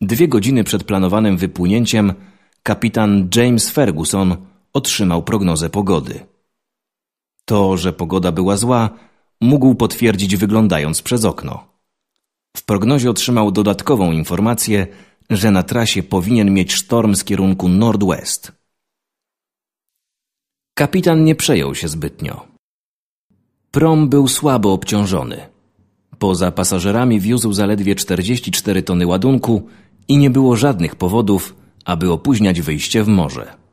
Dwie godziny przed planowanym wypłynięciem kapitan James Ferguson otrzymał prognozę pogody. To, że pogoda była zła, mógł potwierdzić wyglądając przez okno. W prognozie otrzymał dodatkową informację, że na trasie powinien mieć sztorm z kierunku nordwest. Kapitan nie przejął się zbytnio. Prom był słabo obciążony. Poza pasażerami wiózł zaledwie 44 tony ładunku i nie było żadnych powodów, aby opóźniać wyjście w morze.